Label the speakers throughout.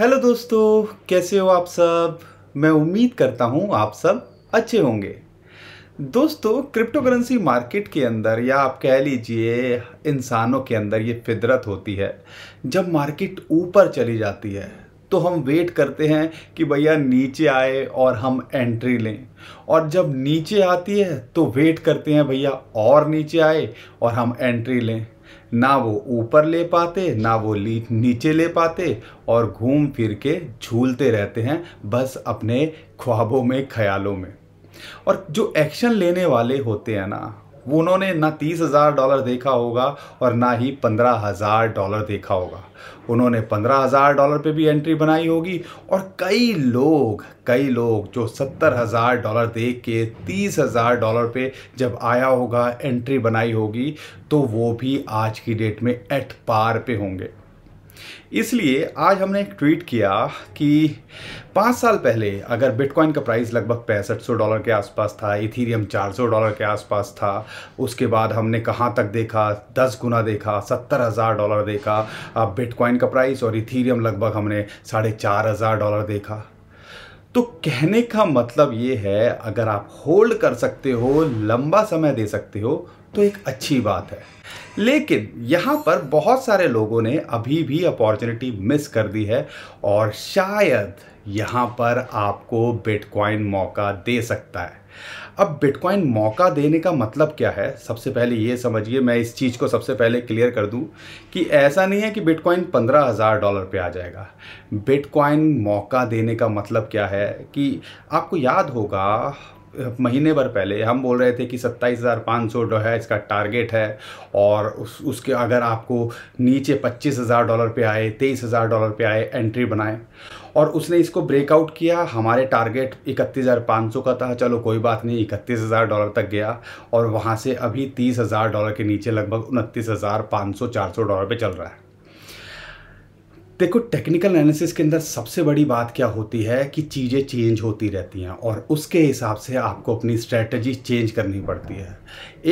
Speaker 1: hello दोस्तों कैसे हो आप सब मैं उम्मीद करता हूँ आप सब अच्छे होंगे दोस्तों क्रिप्टो करेंसी मार्केट के अंदर या आप कह लीजिए इंसानों के अंदर ये फितरत होती है जब मार्केट ऊपर चली जाती है तो हम वेट करते हैं कि भैया नीचे आए और हम एंट्री लें और जब नीचे आती है तो वेट करते हैं भैया और नीचे आए और हम एंट्री लें ना वो ऊपर ले पाते ना वो नीचे ले पाते और घूम फिर के झूलते रहते हैं बस अपने ख्वाबों में ख्यालों में और जो एक्शन लेने वाले होते हैं ना उन्होंने ना तीस हज़ार डॉलर देखा होगा और ना ही पंद्रह हज़ार डॉलर देखा होगा उन्होंने पंद्रह हज़ार डॉलर पे भी एंट्री बनाई होगी और कई लोग कई लोग जो सत्तर हज़ार डॉलर देख के तीस हज़ार डॉलर पे जब आया होगा एंट्री बनाई होगी तो वो भी आज की डेट में एट पार पे होंगे इसलिए आज हमने एक ट्वीट किया कि पाँच साल पहले अगर बिटकॉइन का प्राइस लगभग पैंसठ सौ डॉलर के आसपास था इथीरियम सौ डॉलर के आसपास था उसके बाद हमने कहाँ तक देखा दस गुना देखा सत्तर हज़ार डॉलर देखा अब बिटकॉइन का प्राइस और इथीरियम लगभग हमने साढ़े चार हज़ार डॉलर देखा तो कहने का मतलब ये है अगर आप होल्ड कर सकते हो लंबा समय दे सकते हो तो एक अच्छी बात है लेकिन यहाँ पर बहुत सारे लोगों ने अभी भी अपॉर्चुनिटी मिस कर दी है और शायद यहाँ पर आपको बिटकॉइन मौका दे सकता है अब बिटकॉइन मौका देने का मतलब क्या है सबसे पहले ये समझिए मैं इस चीज़ को सबसे पहले क्लियर कर दूं कि ऐसा नहीं है कि बिटकॉइन पंद्रह हज़ार डॉलर पे आ जाएगा बिटकॉइन मौका देने का मतलब क्या है कि आपको याद होगा महीने भर पहले हम बोल रहे थे कि सत्ताईस हज़ार पाँच सौ जो है इसका टारगेट है और उस उसके अगर आपको नीचे पच्चीस हज़ार डॉलर पे आए तेईस हज़ार डॉलर पे आए एंट्री बनाए और उसने इसको ब्रेकआउट किया हमारे टारगेट इकतीस हज़ार पाँच सौ का था चलो कोई बात नहीं इकतीस हज़ार डॉलर तक गया और वहाँ से अभी तीस हज़ार डॉलर के नीचे लगभग उनतीस हज़ार पाँच सौ चार सौ डॉलर पर चल रहा है देखो टेक्निकल एनालिसिस के अंदर सबसे बड़ी बात क्या होती है कि चीज़ें चेंज होती रहती हैं और उसके हिसाब से आपको अपनी स्ट्रेटजी चेंज करनी पड़ती है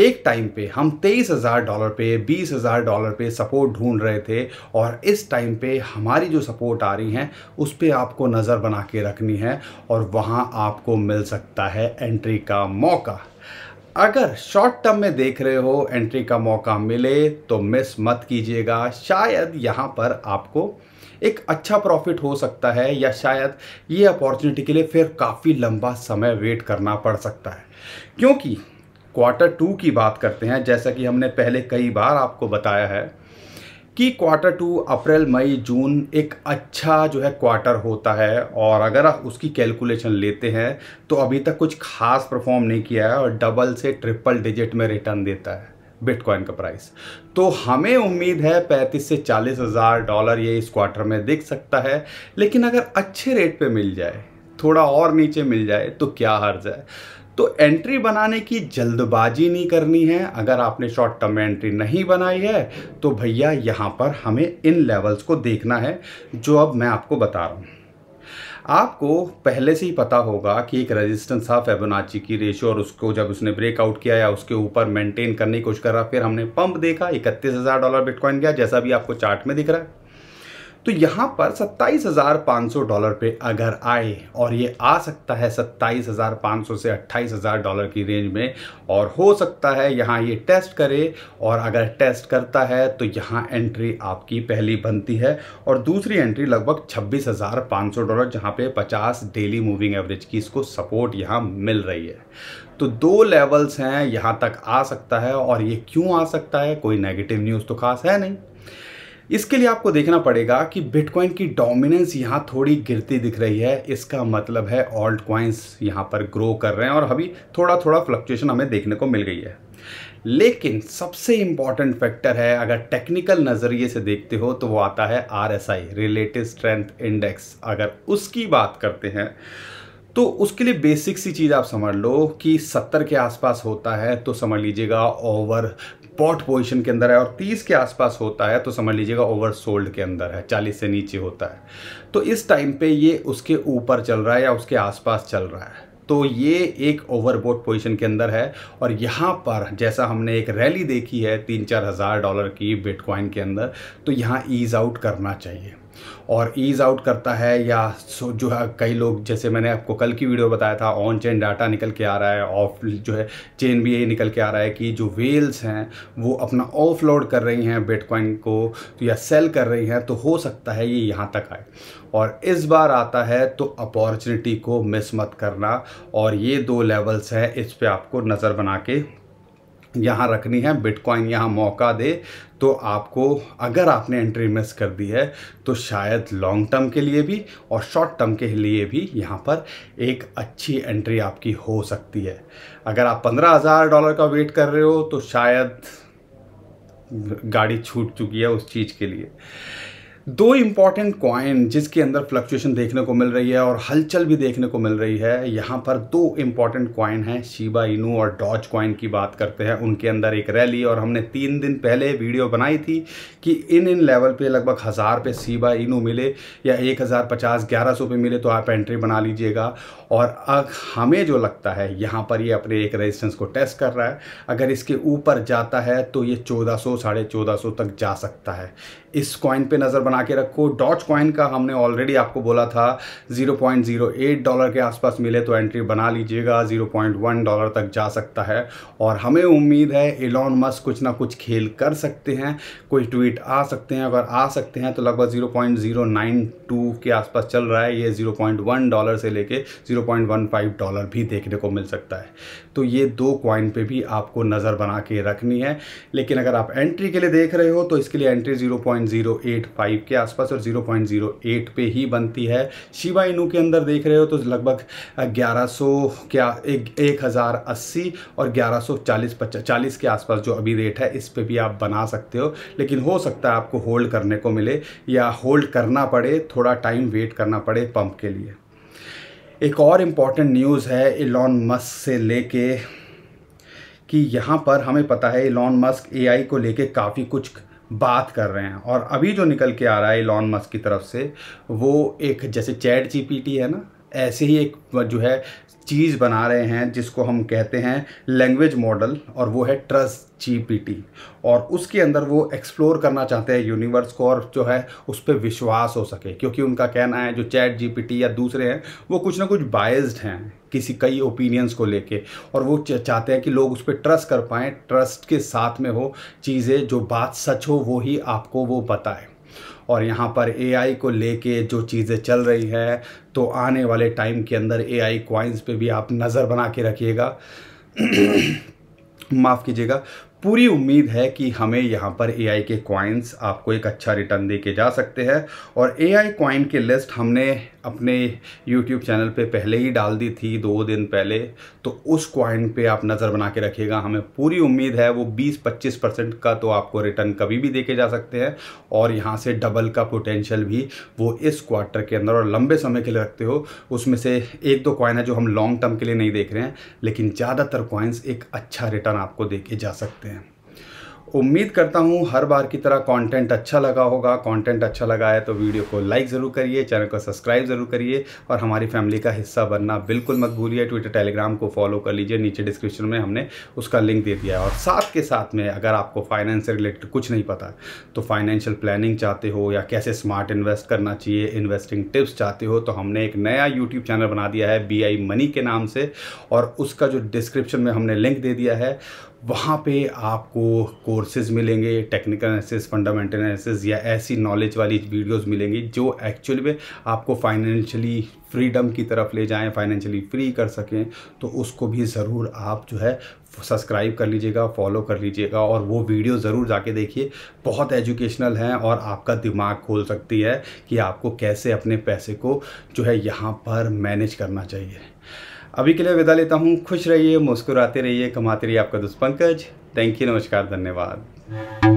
Speaker 1: एक टाइम पे हम तेईस हज़ार डॉलर पे बीस हज़ार डॉलर पे सपोर्ट ढूंढ रहे थे और इस टाइम पे हमारी जो सपोर्ट आ रही हैं उस पर आपको नज़र बना के रखनी है और वहाँ आपको मिल सकता है एंट्री का मौका अगर शॉर्ट टर्म में देख रहे हो एंट्री का मौका मिले तो मिस मत कीजिएगा शायद यहाँ पर आपको एक अच्छा प्रॉफिट हो सकता है या शायद ये अपॉर्चुनिटी के लिए फिर काफ़ी लंबा समय वेट करना पड़ सकता है क्योंकि क्वार्टर टू की बात करते हैं जैसा कि हमने पहले कई बार आपको बताया है कि क्वार्टर टू अप्रैल मई जून एक अच्छा जो है क्वार्टर होता है और अगर आप उसकी कैलकुलेशन लेते हैं तो अभी तक कुछ खास परफॉर्म नहीं किया है और डबल से ट्रिपल डिजिट में रिटर्न देता है बिटकॉइन का प्राइस तो हमें उम्मीद है 35 से चालीस हज़ार डॉलर ये इस क्वार्टर में दिख सकता है लेकिन अगर अच्छे रेट पे मिल जाए थोड़ा और नीचे मिल जाए तो क्या हर्ज है तो एंट्री बनाने की जल्दबाजी नहीं करनी है अगर आपने शॉर्ट टर्म में एंट्री नहीं बनाई है तो भैया यहाँ पर हमें इन लेवल्स को देखना है जो अब मैं आपको बता रहा हूँ आपको पहले से ही पता होगा कि एक रेजिस्टेंस था फेबोनाची की रेशियो और उसको जब उसने ब्रेकआउट किया या उसके ऊपर मेंटेन करने की कोशिश कर रहा फिर हमने पंप देखा इकतीस हज़ार डॉलर बिटकॉइन गया जैसा भी आपको चार्ट में दिख रहा है तो यहाँ पर सत्ताईस हज़ार पाँच सौ डॉलर पे अगर आए और ये आ सकता है सत्ताईस हज़ार पाँच सौ से अट्ठाईस हज़ार डॉलर की रेंज में और हो सकता है यहाँ ये टेस्ट करे और अगर टेस्ट करता है तो यहाँ एंट्री आपकी पहली बनती है और दूसरी एंट्री लगभग छब्बीस हज़ार पाँच सौ डॉलर जहाँ पे पचास डेली मूविंग एवरेज की इसको सपोर्ट यहाँ मिल रही है तो दो लेवल्स हैं यहाँ तक आ सकता है और ये क्यों आ सकता है कोई नेगेटिव न्यूज़ तो खास है नहीं इसके लिए आपको देखना पड़ेगा कि बिटकॉइन की डोमिनेंस यहाँ थोड़ी गिरती दिख रही है इसका मतलब है ऑल्ट क्वाइंस यहाँ पर ग्रो कर रहे हैं और अभी थोड़ा थोड़ा फ्लक्चुएशन हमें देखने को मिल गई है लेकिन सबसे इम्पॉर्टेंट फैक्टर है अगर टेक्निकल नज़रिए से देखते हो तो वो आता है R S I relative strength index अगर उसकी बात करते हैं तो उसके लिए बेसिक सी चीज़ आप समझ लो कि सत्तर के आसपास होता है तो समझ लीजिएगा ओवर पॉट पोजीशन के अंदर है और 30 के आसपास होता है तो समझ लीजिएगा ओवर सोल्ड के अंदर है 40 से नीचे होता है तो इस टाइम पे ये उसके ऊपर चल रहा है या उसके आसपास चल रहा है तो ये एक ओवरबोट पोजीशन के अंदर है और यहाँ पर जैसा हमने एक रैली देखी है तीन चार हज़ार डॉलर की बिटकॉइन के अंदर तो यहाँ ईज़ आउट करना चाहिए और ईज़ आउट करता है या सो जो है कई लोग जैसे मैंने आपको कल की वीडियो बताया था ऑन चेन डाटा निकल के आ रहा है ऑफ जो है चेन भी यही निकल के आ रहा है कि जो वेल्स हैं वो अपना ऑफ लोड कर रही हैं बिटकॉइन को तो या सेल कर रही हैं तो हो सकता है ये यहाँ तक आए और इस बार आता है तो अपॉर्चुनिटी को मिस मत करना और ये दो लेवल्स हैं इस पर आपको नज़र बना के यहाँ रखनी है बिटकॉइन यहाँ मौका दे तो आपको अगर आपने एंट्री मिस कर दी है तो शायद लॉन्ग टर्म के लिए भी और शॉर्ट टर्म के लिए भी यहाँ पर एक अच्छी एंट्री आपकी हो सकती है अगर आप पंद्रह हज़ार डॉलर का वेट कर रहे हो तो शायद गाड़ी छूट चुकी है उस चीज़ के लिए दो इंपॉर्टेंट कॉइन जिसके अंदर फ्लक्चुएशन देखने को मिल रही है और हलचल भी देखने को मिल रही है यहाँ पर दो इंपॉर्टेंट कॉइन हैं शिबा इनू और डॉज कॉइन की बात करते हैं उनके अंदर एक रैली और हमने तीन दिन पहले वीडियो बनाई थी कि इन इन लेवल पे लगभग हज़ार पे शिबा इनू मिले या एक हज़ार पचास ग्यारह सौ पे मिले तो आप एंट्री बना लीजिएगा और अब हमें जो लगता है यहाँ पर ये यह अपने एक रेजिस्टेंस को टेस्ट कर रहा है अगर इसके ऊपर जाता है तो ये चौदह सौ साढ़े चौदह सौ तक जा सकता है इस कॉइन पर नज़र बना बना के रखो डॉच कॉइन का हमने ऑलरेडी आपको बोला था 0.08 डॉलर के आसपास मिले तो एंट्री बना लीजिएगा 0.1 डॉलर तक जा सकता है और हमें उम्मीद है एलॉन मस्क कुछ ना कुछ खेल कर सकते हैं कोई ट्वीट आ सकते हैं अगर आ सकते हैं तो लगभग जीरो के आसपास चल रहा है ये जीरो डॉलर से लेके जीरो डॉलर भी देखने को मिल सकता है तो ये दो क्वाइन पे भी आपको नज़र बना के रखनी है लेकिन अगर आप एंट्री के लिए देख रहे हो तो इसके लिए एंट्री 0.085 के आसपास और 0.08 पे ही बनती है शिवा इनू के अंदर देख रहे हो तो लगभग 1100 क्या एक हज़ार अस्सी और 1140 पचास चालीस के आसपास जो अभी रेट है इस पर भी आप बना सकते हो लेकिन हो सकता है आपको होल्ड करने को मिले या होल्ड करना पड़े थोड़ा टाइम वेट करना पड़े पंप के लिए एक और इम्पॉर्टेंट न्यूज़ है इलॉन मस्क से लेके कि यहाँ पर हमें पता है इलॉन मस्क एआई को लेके काफ़ी कुछ बात कर रहे हैं और अभी जो निकल के आ रहा है इलॉन मस्क की तरफ से वो एक जैसे चैट जीपीटी है ना ऐसे ही एक जो है चीज़ बना रहे हैं जिसको हम कहते हैं लैंग्वेज मॉडल और वो है ट्रस्ट जीपीटी और उसके अंदर वो एक्सप्लोर करना चाहते हैं यूनिवर्स को और जो है उस पर विश्वास हो सके क्योंकि उनका कहना है जो चैट जीपीटी या दूसरे हैं वो कुछ ना कुछ बायस्ड हैं किसी कई ओपिनियंस को लेके और वो चाहते हैं कि लोग उस पर ट्रस्ट कर पाएँ ट्रस्ट के साथ में हो चीज़ें जो बात सच हो वो ही आपको वो बताएँ और यहाँ पर एआई को लेके जो चीज़ें चल रही है तो आने वाले टाइम के अंदर एआई आई पे भी आप नज़र बना के रखिएगा माफ़ कीजिएगा पूरी उम्मीद है कि हमें यहाँ पर एआई के कॉइन्स आपको एक अच्छा रिटर्न दे के जा सकते हैं और एआई कॉइन की लिस्ट हमने अपने YouTube चैनल पे पहले ही डाल दी थी दो दिन पहले तो उस क्वाइन पे आप नज़र बना के रखिएगा हमें पूरी उम्मीद है वो 20-25 परसेंट का तो आपको रिटर्न कभी भी देके जा सकते हैं और यहाँ से डबल का पोटेंशियल भी वो इस क्वार्टर के अंदर और लंबे समय के लिए रखते हो उसमें से एक दो क्वाइन है जो हम लॉन्ग टर्म के लिए नहीं देख रहे हैं लेकिन ज़्यादातर क्वाइंस एक अच्छा रिटर्न आपको दे जा सकते हैं उम्मीद करता हूँ हर बार की तरह कंटेंट अच्छा लगा होगा कंटेंट अच्छा लगा है तो वीडियो को लाइक ज़रूर करिए चैनल को सब्सक्राइब ज़रूर करिए और हमारी फैमिली का हिस्सा बनना बिल्कुल मत भूलिए ट्विटर टेलीग्राम को फॉलो कर लीजिए नीचे डिस्क्रिप्शन में हमने उसका लिंक दे दिया है और साथ के साथ में अगर आपको फाइनेंस से रिलेटेड कुछ नहीं पता तो फाइनेंशियल प्लानिंग चाहते हो या कैसे स्मार्ट इन्वेस्ट करना चाहिए इन्वेस्टिंग टिप्स चाहते हो तो हमने एक नया यूट्यूब चैनल बना दिया है बी मनी के नाम से और उसका जो डिस्क्रिप्शन में हमने लिंक दे दिया है वहाँ पे आपको कोर्सेज मिलेंगे टेक्निकल एनालिसिस फंडामेंटल एनालिसिस या ऐसी नॉलेज वाली वीडियोस मिलेंगी जो एक्चुअली में आपको फाइनेंशियली फ्रीडम की तरफ ले जाएं फाइनेंशियली फ्री कर सकें तो उसको भी ज़रूर आप जो है सब्सक्राइब कर लीजिएगा फॉलो कर लीजिएगा और वो वीडियो ज़रूर जाके देखिए बहुत एजुकेशनल हैं और आपका दिमाग खोल सकती है कि आपको कैसे अपने पैसे को जो है यहाँ पर मैनेज करना चाहिए अभी के लिए विदा लेता हूँ खुश रहिए मुस्कुराते रहिए कमाते रहिए आपका दोस्त पंकज थैंक यू नमस्कार धन्यवाद